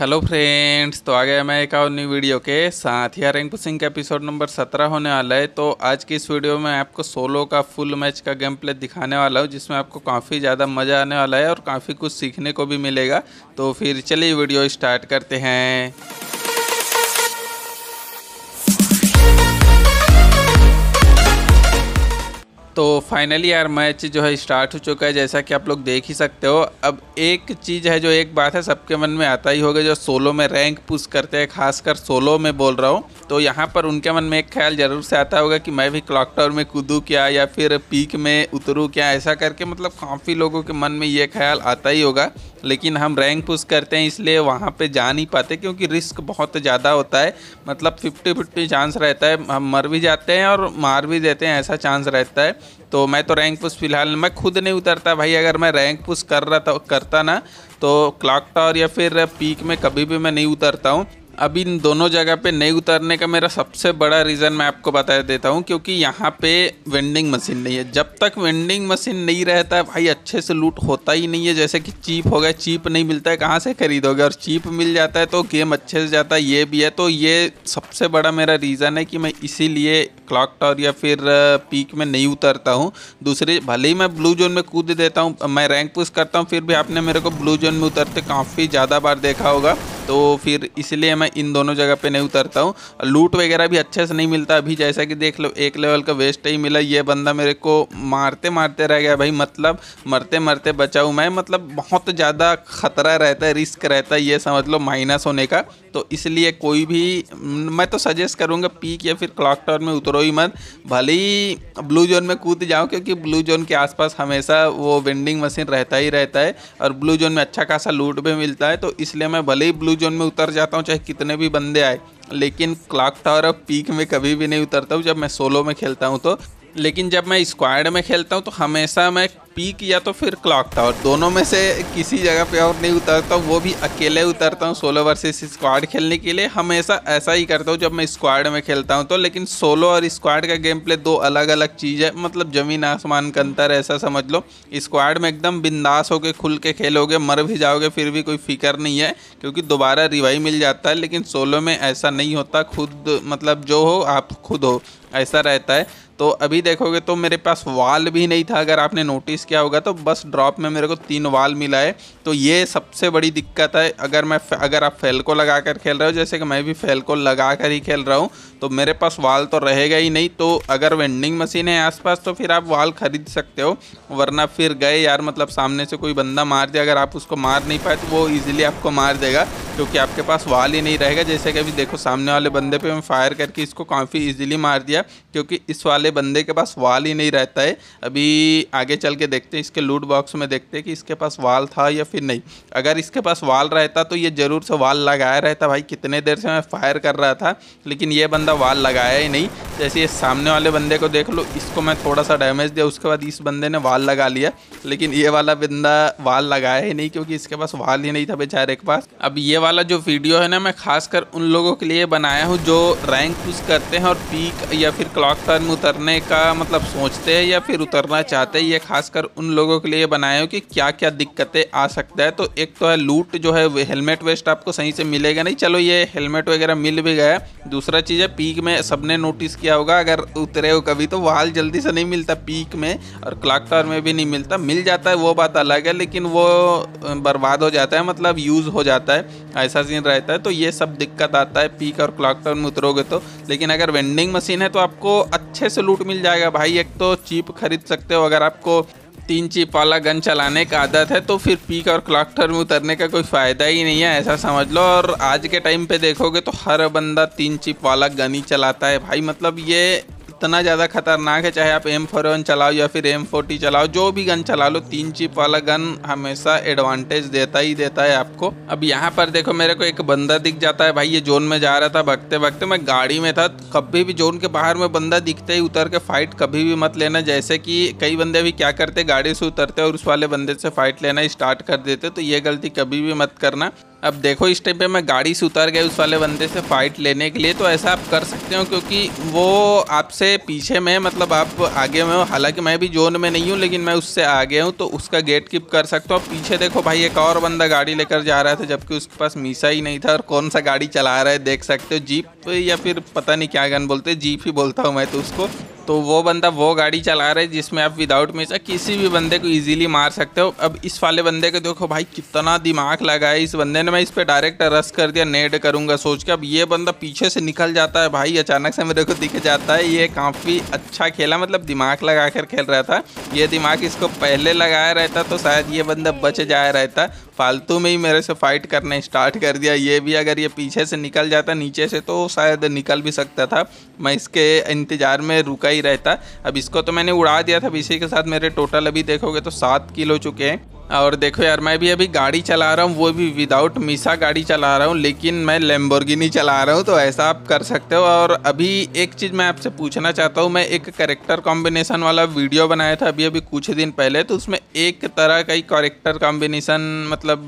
hello friends तो आ गया मैं एक और न्यू वीडियो के साथ ही रैंक पुसिंग का एपिसोड नंबर सत्रह होने वाला है तो आज की इस वीडियो में आपको सोलो का फुल मैच का गेम प्ले दिखाने वाला हूँ जिसमें आपको काफ़ी ज़्यादा मज़ा आने वाला है और काफ़ी कुछ सीखने को भी मिलेगा तो फिर चलिए वीडियो स्टार्ट करते हैं तो फाइनली यार मैच जो है स्टार्ट हो चुका है जैसा कि आप लोग देख ही सकते हो अब एक चीज़ है जो एक बात है सबके मन में आता ही होगा जो सोलो में रैंक पुश करते हैं खासकर सोलो में बोल रहा हूँ तो यहाँ पर उनके मन में एक ख्याल ज़रूर से आता होगा कि मैं भी क्लॉक टावर में कूदूँ क्या या फिर पीक में उतरूँ क्या ऐसा करके मतलब काफ़ी लोगों के मन में ये ख्याल आता ही होगा लेकिन हम रैंक पुश करते हैं इसलिए वहाँ पे जा नहीं पाते क्योंकि रिस्क बहुत ज़्यादा होता है मतलब फिफ्टी फिफ्टी चांस रहता है हम मर भी जाते हैं और मार भी देते हैं ऐसा चांस रहता है तो मैं तो रैंक पुश फिलहाल मैं खुद नहीं उतरता भाई अगर मैं रैंक पुश कर रहा था करता ना तो क्लॉक टावर या फिर पीक में कभी भी मैं नहीं उतरता हूँ अब इन दोनों जगह पे नहीं उतरने का मेरा सबसे बड़ा रीज़न मैं आपको बता देता हूँ क्योंकि यहाँ पे वेंडिंग मशीन नहीं है जब तक वेंडिंग मशीन नहीं रहता है भाई अच्छे से लूट होता ही नहीं है जैसे कि चीप हो गया चीप नहीं मिलता है कहाँ से खरीदोगे और चीप मिल जाता है तो गेम अच्छे से जाता है ये भी है तो ये सबसे बड़ा मेरा रीज़न है कि मैं इसीलिए क्लॉक टावर या फिर पीक में नहीं उतरता हूँ दूसरे भले ही मैं ब्लू जोन में कूद देता हूँ मैं रैंक पुश करता हूँ फिर भी आपने मेरे को ब्लू जोन में उतरते काफ़ी ज़्यादा बार देखा होगा तो फिर इसलिए मैं इन दोनों जगह पे नहीं उतरता हूँ लूट वगैरह भी अच्छे से नहीं मिलता अभी जैसा कि देख लो एक लेवल का वेस्ट ही मिला ये बंदा मेरे को मारते मारते रह गया भाई मतलब मरते मरते बचाऊँ मैं मतलब बहुत ज़्यादा खतरा रहता है रिस्क रहता है ये समझ लो माइनस होने का तो इसलिए कोई भी मैं तो सजेस्ट करूँगा पीक या फिर क्लॉक टावर में उतरो करो ही मत भले ही ब्लू जोन में कूद जाओ क्योंकि ब्लू जोन के आसपास हमेशा वो वेंडिंग मशीन रहता ही रहता है और ब्लू जोन में अच्छा खासा लूट भी मिलता है तो इसलिए मैं भले ही ब्लू जोन में उतर जाता हूँ चाहे कितने भी बंदे आए लेकिन क्लाक टावर ऑफ पीक में कभी भी नहीं उतरता हूँ जब मैं सोलो में खेलता हूँ तो लेकिन जब मैं स्क्वाड में खेलता हूँ तो हमेशा मैं पीक या तो फिर क्लॉक टावर दोनों में से किसी जगह पे और नहीं उतरता हूँ वो भी अकेले उतरता हूँ सोलो वर्सेस स्क्वाड खेलने के लिए हमेशा ऐसा ही करता हूँ जब मैं स्क्वाड में खेलता हूँ तो लेकिन सोलो और स्क्वाड का गेम प्ले दो अलग अलग चीज़ है मतलब ज़मीन आसमान का अंतर ऐसा समझ लो स्क्वाड में एकदम बिंदास होकर खुल के खेलोगे मर भी जाओगे फिर भी कोई फिक्र नहीं है क्योंकि दोबारा रिवाई मिल जाता है लेकिन सोलो में ऐसा नहीं होता खुद मतलब जो हो आप खुद हो ऐसा रहता है तो अभी देखोगे तो मेरे पास वाल भी नहीं था अगर आपने नोटिस क्या होगा तो बस ड्रॉप में मेरे को तीन वाल मिला है तो ये सबसे बड़ी दिक्कत है अगर मैं अगर आप फेल को लगा कर खेल रहे हो जैसे कि मैं भी फेल को लगा कर ही खेल रहा हूँ तो मेरे पास वाल तो रहेगा ही नहीं तो अगर वेंडिंग मशीन है आसपास तो फिर आप वाल खरीद सकते हो वरना फिर गए यार मतलब सामने से कोई बंदा मार दे अगर आप उसको मार नहीं पाए तो वो ईजिली आपको मार देगा क्योंकि आपके पास वाल ही नहीं रहेगा जैसे कि अभी देखो सामने वाले बंदे पर मैं फायर करके इसको काफ़ी ईजिली मार दिया क्योंकि इस वाले बंदे के पास वाल ही नहीं रहता है अभी आगे चल के देखते हैं इसके लूट बॉक्स में देखते हैं कि इसके पास वाल था या फिर नहीं अगर इसके पास वाल रहता तो ये ज़रूर से वाल लगाया रहता भाई कितने देर से मैं फायर कर रहा था लेकिन ये बंदा वाल लगाया ही नहीं जैसे ये सामने वाले बंदे को देख लो इसको मैं थोड़ा सा डैमेज दिया उसके बाद इस बंदे ने वाल लगा लिया लेकिन ये वाला बंदा वाल लगाया ही नहीं क्योंकि इसके पास वाल ही नहीं था बेचारे के पास अब ये वाला जो वीडियो है ना मैं खासकर उन लोगों के लिए बनाया हूँ जो रैंक कुछ करते हैं और पीक या फिर क्लॉक टर्न उतरने का मतलब सोचते हैं या फिर उतरना चाहते हैं ये खासकर उन लोगों के लिए बनाया हूँ कि क्या क्या दिक्कतें आ सकता है तो एक तो है लूट जो है हेलमेट वेस्ट आपको सही से मिलेगा नहीं चलो ये हेलमेट वगैरह मिल भी गया दूसरा चीज़ है पीक में सबने नोटिस किया क्या होगा अगर उतरे हो कभी तो वहाल जल्दी से नहीं मिलता पीक में और क्लाक टावर में भी नहीं मिलता मिल जाता है वो बात अलग है लेकिन वो बर्बाद हो जाता है मतलब यूज़ हो जाता है ऐसा सीन रहता है तो ये सब दिक्कत आता है पीक और क्लाक टावर में उतरोगे तो लेकिन अगर वेंडिंग मशीन है तो आपको अच्छे से लूट मिल जाएगा भाई एक तो चीप खरीद सकते हो अगर आपको तीन चिप वाला गन चलाने का आदत है तो फिर पीक और क्लॉक में उतरने का कोई फ़ायदा ही नहीं है ऐसा समझ लो और आज के टाइम पे देखोगे तो हर बंदा तीन चिप वाला गन ही चलाता है भाई मतलब ये इतना ज़्यादा खतरनाक है चाहे आप एम फोर वन चलाओ या फिर एम फोर्टी चलाओ जो भी गन चला लो तीन चिप वाला गन हमेशा एडवांटेज देता ही देता है आपको अब यहाँ पर देखो मेरे को एक बंदा दिख जाता है भाई ये जोन में जा रहा था भगते भगते मैं गाड़ी में था कभी भी जोन के बाहर में बंदा दिखते ही उतर के फाइट कभी भी मत लेना जैसे कि कई बंदे भी क्या करते गाड़ी से उतरते और उस वाले बंदे से फाइट लेना स्टार्ट कर देते तो ये गलती कभी भी मत करना अब देखो इस टाइम पे मैं गाड़ी से उतर गया उस वाले बंदे से फ़ाइट लेने के लिए तो ऐसा आप कर सकते हो क्योंकि वो आपसे पीछे में मतलब आप आगे में हो हालांकि मैं भी जोन में नहीं हूँ लेकिन मैं उससे आगे हूँ तो उसका गेट कीप कर सकता हूँ पीछे देखो भाई एक और बंदा गाड़ी लेकर जा रहा था जबकि उसके पास मीसा ही नहीं था और कौन सा गाड़ी चला रहा है देख सकते हो जीप या फिर पता नहीं क्या गन बोलते जीप ही बोलता हूँ मैं तो उसको तो वो बंदा वो गाड़ी चला रहा है जिसमें आप विदाउट मिर्चा किसी भी बंदे को इजीली मार सकते हो अब इस वाले बंदे को देखो भाई कितना दिमाग लगा है इस बंदे ने मैं इस पर डायरेक्ट रस कर दिया नेट करूँगा सोच के अब ये बंदा पीछे से निकल जाता है भाई अचानक से मेरे को दिख जाता है ये काफ़ी अच्छा खेला मतलब दिमाग लगा कर खेल रहा था ये दिमाग इसको पहले लगाया रहता तो शायद ये बंदा बच जाया रहता फालतू में ही मेरे से फाइट करने स्टार्ट कर दिया ये भी अगर ये पीछे से निकल जाता नीचे से तो शायद निकल भी सकता था मैं इसके इंतज़ार में रुका ही रहता अब इसको तो मैंने उड़ा दिया था अब इसी के साथ मेरे टोटल अभी देखोगे तो सात किलो चुके हैं और देखो यार मैं भी अभी गाड़ी चला रहा हूँ वो भी विदाउट मिसा गाड़ी चला रहा हूँ लेकिन मैं लेम्बोर्गिनी चला रहा हूँ तो ऐसा आप कर सकते हो और अभी एक चीज़ मैं आपसे पूछना चाहता हूँ मैं एक करेक्टर कॉम्बिनेशन वाला वीडियो बनाया था अभी अभी कुछ दिन पहले तो उसमें एक तरह का ही करेक्टर कॉम्बिनेशन मतलब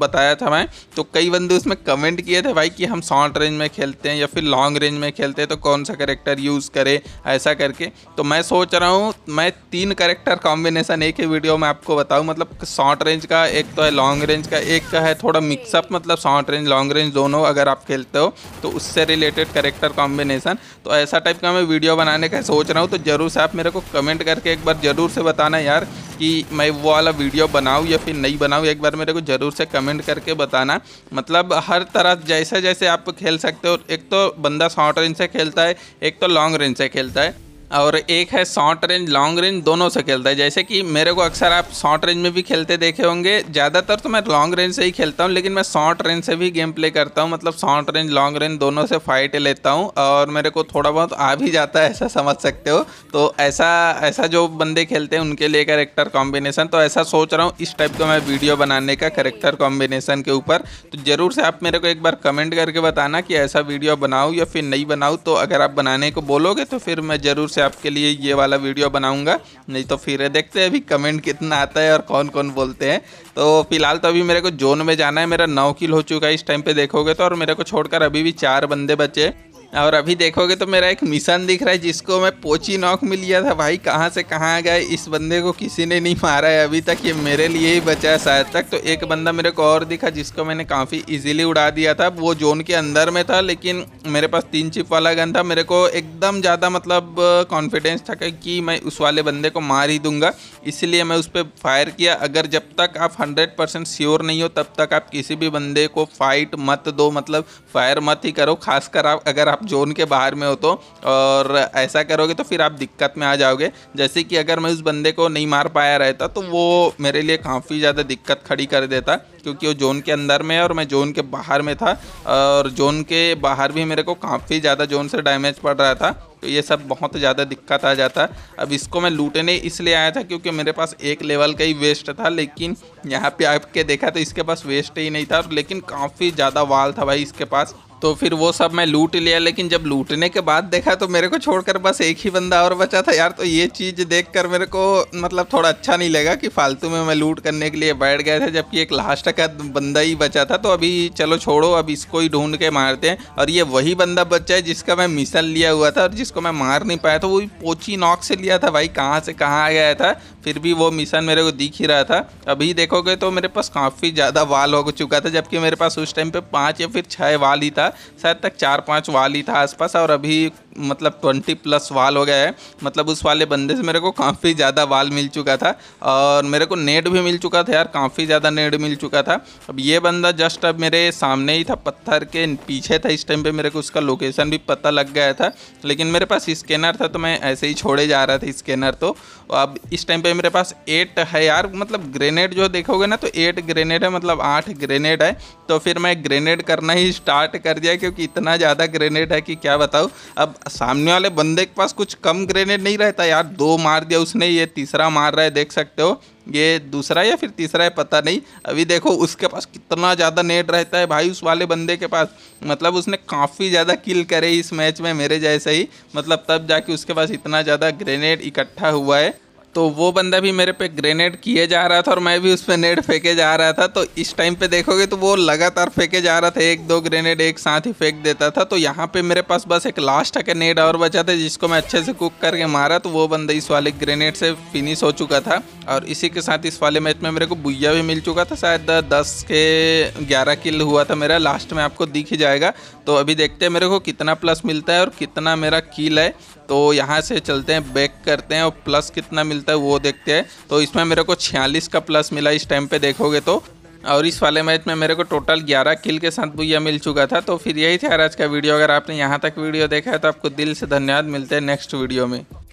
बताया था मैं तो कई बंदे उसमें कमेंट किए थे भाई कि हम शॉर्ट रेंज में खेलते हैं या फिर लॉन्ग रेंज में खेलते हैं तो कौन सा करेक्टर यूज़ करें ऐसा करके तो मैं सोच रहा हूँ मैं तीन करेक्टर कॉम्बिनेशन एक ही वीडियो में आपको बताऊँ मतलब शॉर्ट रेंज का एक तो है लॉन्ग रेंज का एक का है थोड़ा मिक्सअप मतलब शॉर्ट रेंज लॉन्ग रेंज दोनों अगर आप खेलते हो तो उससे रिलेटेड करेक्टर कॉम्बिनेशन तो ऐसा टाइप का मैं वीडियो बनाने का सोच रहा हूँ तो ज़रूर से आप मेरे को कमेंट करके एक बार ज़रूर से बताना यार कि मैं वो वाला वीडियो बनाऊँ या फिर नहीं बनाऊँ एक बार मेरे को ज़रूर से कमेंट करके बताना मतलब हर तरह जैसे जैसे आप खेल सकते हो एक तो बंदा शॉर्ट रेंज से खेलता है एक तो लॉन्ग रेंज से खेलता है और एक है शॉर्ट रेंज लॉन्ग रेंज दोनों से खेलता है जैसे कि मेरे को अक्सर आप शॉर्ट रेंज में भी खेलते देखे होंगे ज़्यादातर तो मैं लॉन्ग रेंज से ही खेलता हूँ लेकिन मैं शॉर्ट रेंज से भी गेम प्ले करता हूँ मतलब शॉर्ट रेंज लॉन्ग रेंज दोनों से फाइट लेता हूँ और मेरे को थोड़ा बहुत आ भी जाता है ऐसा समझ सकते हो तो ऐसा ऐसा जो बंदे खेलते हैं उनके लिए करेक्टर कॉम्बिनेशन तो ऐसा सोच रहा हूँ इस टाइप का मैं वीडियो बनाने का करेक्टर कॉम्बिनेशन के ऊपर तो ज़रूर से आप मेरे को एक बार कमेंट करके बताना कि ऐसा वीडियो बनाऊँ या फिर नहीं बनाऊँ तो अगर आप बनाने को बोलोगे तो फिर मैं ज़रूर से आपके लिए ये वाला वीडियो बनाऊंगा नहीं तो फिर देखते हैं अभी कमेंट कितना आता है और कौन कौन बोलते हैं तो फिलहाल तो अभी मेरे को जोन में जाना है मेरा नौ किल हो चुका है इस टाइम पे देखोगे तो और मेरे को छोड़कर अभी भी चार बंदे बचे और अभी देखोगे तो मेरा एक मिशन दिख रहा है जिसको मैं पोची नॉक में लिया था भाई कहाँ से कहाँ गए इस बंदे को किसी ने नहीं मारा है अभी तक ये मेरे लिए ही बचा है शायद तक तो एक बंदा मेरे को और दिखा जिसको मैंने काफ़ी इजीली उड़ा दिया था वो जोन के अंदर में था लेकिन मेरे पास तीन चिप वाला गन था मेरे को एकदम ज़्यादा मतलब कॉन्फिडेंस था कि मैं उस वाले बंदे को मार ही दूंगा इसलिए मैं उस पर फायर किया अगर जब तक आप हंड्रेड परसेंट श्योर नहीं हो तब तक आप किसी भी बंदे को फाइट मत दो मतलब फायर मत ही करो खासकर आप अगर आप आप जोन के बाहर में हो तो और ऐसा करोगे तो फिर आप दिक्कत में आ जाओगे जैसे कि अगर मैं उस बंदे को नहीं मार पाया रहता तो वो मेरे लिए काफ़ी ज़्यादा दिक्कत खड़ी कर देता क्योंकि वो जोन के अंदर में है और मैं जोन के बाहर में था और जोन के बाहर भी मेरे को काफ़ी ज़्यादा जोन से डैमेज पड़ रहा था तो ये सब बहुत ज़्यादा दिक्कत आ जाता है अब इसको मैं लूटने इसलिए आया था क्योंकि मेरे पास एक लेवल का ही वेस्ट था लेकिन यहाँ पे आपके देखा तो इसके पास वेस्ट ही नहीं था लेकिन काफ़ी ज़्यादा वाल था भाई इसके पास तो फिर वो सब मैं लूट लिया लेकिन जब लूटने के बाद देखा तो मेरे को छोड़कर बस एक ही बंदा और बचा था यार तो ये चीज़ देखकर मेरे को मतलब थोड़ा अच्छा नहीं लगा कि फालतू में मैं लूट करने के लिए बैठ गया था जबकि एक लास्ट का बंदा ही बचा था तो अभी चलो छोड़ो अब इसको ही ढूंढ के मारते हैं और ये वही बंदा बचा है जिसका मैं मिसल लिया हुआ था और जिसको मैं मार नहीं पाया था वो पोची नॉक से लिया था भाई कहाँ से कहाँ आ गया था फिर भी वो मिशन मेरे को दिख ही रहा था अभी देखोगे तो मेरे पास काफ़ी ज़्यादा वाल हो चुका था जबकि मेरे पास उस टाइम पे पाँच या फिर छः वाल ही था शायद तक चार पाँच वाल ही था आसपास और अभी मतलब ट्वेंटी प्लस वाल हो गया है मतलब उस वाले बंदे से मेरे को काफ़ी ज़्यादा वाल मिल चुका था और मेरे को नेट भी मिल चुका था यार काफ़ी ज़्यादा नेट मिल चुका चुका था अब ये बंदा जस्ट अब मेरे सामने ही था पत्थर के पीछे था इस टाइम पे मेरे को उसका लोकेशन भी पता लग गया था लेकिन मेरे पास स्कैनर था तो मैं ऐसे ही छोड़े जा रहा था स्कैनर तो अब इस टाइम पे मेरे पास एट है यार मतलब ग्रेनेड जो देखोगे ना तो एट ग्रेनेड है मतलब आठ ग्रेनेड है तो फिर मैं ग्रेनेड करना ही स्टार्ट कर दिया क्योंकि इतना ज़्यादा ग्रेनेड है कि क्या बताऊँ अब सामने वाले बंदे के पास कुछ कम ग्रेनेड नहीं रहता यार दो मार दिया उसने ये तीसरा मार रहा है देख सकते हो ये दूसरा या फिर तीसरा है पता नहीं अभी देखो उसके पास कितना ज़्यादा नेट रहता है भाई उस वाले बंदे के पास मतलब उसने काफ़ी ज़्यादा किल करे इस मैच में मेरे जैसे ही मतलब तब जाके उसके पास इतना ज़्यादा ग्रेनेड इकट्ठा हुआ है तो वो बंदा भी मेरे पे ग्रेनेड किए जा रहा था और मैं भी उस पर नेट फेंके जा रहा था तो इस टाइम पे देखोगे तो वो लगातार फेंके जा रहा था एक दो ग्रेनेड एक साथ ही फेंक देता था तो यहाँ पे मेरे पास बस एक लास्ट का नेड और बचा था जिसको मैं अच्छे से कुक करके मारा तो वो बंदा इस वाले ग्रेनेड से फिनिश हो चुका था और इसी के साथ इस वाले मैच में मेरे को बुइया भी मिल चुका था शायद दस के ग्यारह किल हुआ था मेरा लास्ट में आपको दिख ही जाएगा तो अभी देखते हैं मेरे को कितना प्लस मिलता है और कितना मेरा किल है तो यहाँ से चलते हैं बैक करते हैं और प्लस कितना मिलता है वो देखते हैं तो इसमें मेरे को छियालीस का प्लस मिला इस टाइम पे देखोगे तो और इस वाले मैच में मेरे को टोटल 11 किल के साथ भुया मिल चुका था तो फिर यही था आज का वीडियो अगर आपने यहाँ तक वीडियो देखा है तो आपको दिल से धन्यवाद मिलते हैं नेक्स्ट वीडियो में